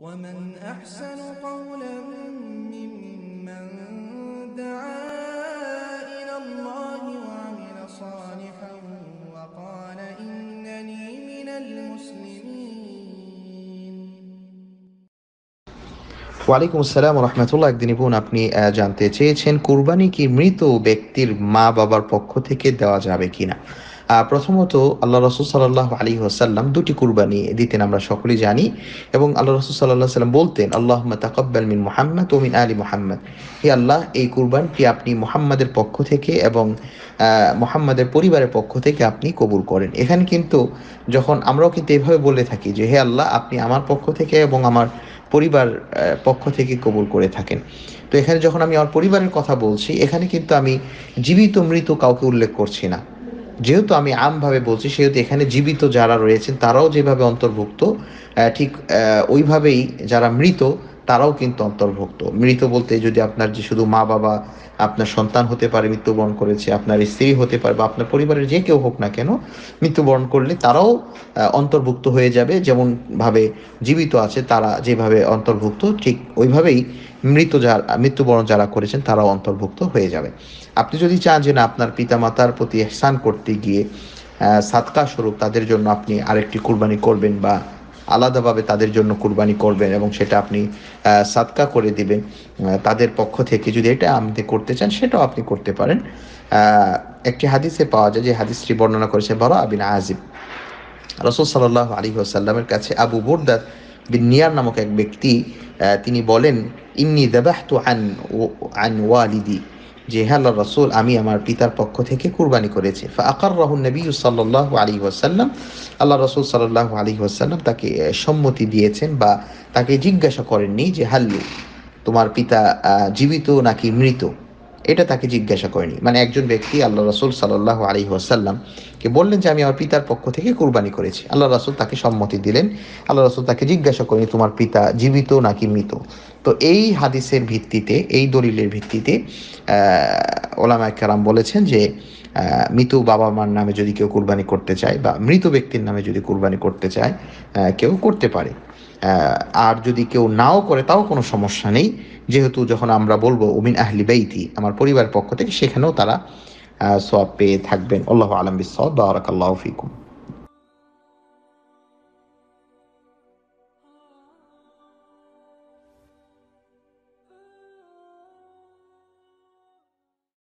ومن أحسن قولا ممن دعا إلى الله وعمل صالحا وقال إنني من المسلمين ওয়ালাইকুম আসসালাম রহমতুল্লাহ একদিন বোন আপনি জানতে চেয়েছেন কুরবানি কি মৃত ব্যক্তির মা বাবার পক্ষ থেকে দেওয়া যাবে কিনা প্রথমত আল্লাহ রসুল সাল্লাহ আলী হাসাল্লাম দুটি কুরবানি দিতেন আমরা সকলেই জানি এবং আল্লাহ রসুল সাল্লাহ সাল্লাম বলতেন আল্লাহ তাকব্বাল মিন মোহাম্মদ ও মিন আলী মোহাম্মদ হে আল্লাহ এই কুরবানটি আপনি মোহাম্মদের পক্ষ থেকে এবং মোহাম্মদের পরিবারের পক্ষ থেকে আপনি কবুল করেন এখানে কিন্তু যখন আমরাও কিন্তু এভাবে বলে থাকি যে হে আল্লাহ আপনি আমার পক্ষ থেকে এবং আমার পরিবার পক্ষ থেকে কবুল করে থাকেন তো এখানে যখন আমি আমার পরিবারের কথা বলছি এখানে কিন্তু আমি জীবিত মৃত কাউকে উল্লেখ করছি না যেহেতু আমি আমভাবে বলছি সেহেতু এখানে জীবিত যারা রয়েছেন তারাও যেভাবে অন্তর্ভুক্ত ঠিক ওইভাবেই যারা মৃত তারাও কিন্তু অন্তর্ভুক্ত মৃত বলতে যদি আপনার যে শুধু মা বাবা আপনার সন্তান হতে পারে মৃত্যুবরণ করেছে আপনার স্ত্রী হতে পারে বা আপনার পরিবারের যে কেউ হোক না কেন মৃত্যুবরণ করলে তারাও অন্তর্ভুক্ত হয়ে যাবে যেমন ভাবে জীবিত আছে তারা যেভাবে অন্তর্ভুক্ত ঠিক ওইভাবেই মৃত যারা মৃত্যুবরণ যারা করেছেন তারাও অন্তর্ভুক্ত হয়ে যাবে আপনি যদি চান যে না আপনার মাতার প্রতি স্নান করতে গিয়ে সাতকা স্বরূপ তাদের জন্য আপনি আরেকটি কুরবানি করবেন বা আলাদাভাবে তাদের জন্য কুরবানি করবেন এবং সেটা আপনি সাদকা করে দিবেন তাদের পক্ষ থেকে যদি এটা আপনি করতে চান সেটাও আপনি করতে পারেন একটি হাদিসে পাওয়া যায় যে হাদিসটি বর্ণনা করেছে বড় আবিন আজিব রসুল সাল আলী সাল্লামের কাছে আবু বোরদার বিন নিয়ার নামক এক ব্যক্তি তিনি বলেন ইন্নি দেবাহতু আন আন ওয়ালিদি যে হ্যাঁ আল্লাহ রসুল আমি আমার পিতার পক্ষ থেকে কুরবানি করেছি আকার রহুল নবী সাল্লাহ আলী ওয়াসাল্লাম আল্লাহ রসুল সাল্লাহ আলী ওয়াসাল্লাম তাকে সম্মতি দিয়েছেন বা তাকে জিজ্ঞাসা করেননি যে হাল্লু তোমার পিতা জীবিত নাকি মৃত এটা তাকে জিজ্ঞাসা করেনি মানে একজন ব্যক্তি আল্লাহ রাসুল সাল্লাহ আলী ওয়াসাল্লামকে বললেন যে আমি আমার পিতার পক্ষ থেকে কুরবানি করেছি আল্লাহ রাসুল তাকে সম্মতি দিলেন আল্লাহ রাসুল তাকে জিজ্ঞাসা করেনি তোমার পিতা জীবিত নাকি মৃত তো এই হাদিসের ভিত্তিতে এই দলিলের ভিত্তিতে ওলামা কালাম বলেছেন যে মৃত বাবা মার নামে যদি কেউ কুরবানি করতে চায় বা মৃত ব্যক্তির নামে যদি কুরবানি করতে চায় কেউ করতে পারে আর যদি কেউ নাও করে তাও কোনো সমস্যা নেই যেহেতু যখন আমরা বলবো উমিন আহলি বেইতি আমার পরিবার পক্ষ থেকে সেখানেও তারা সোয়াব পেয়ে থাকবেন আল্লাহ আলম বিসব বারাকাল্লাহ ফিকুম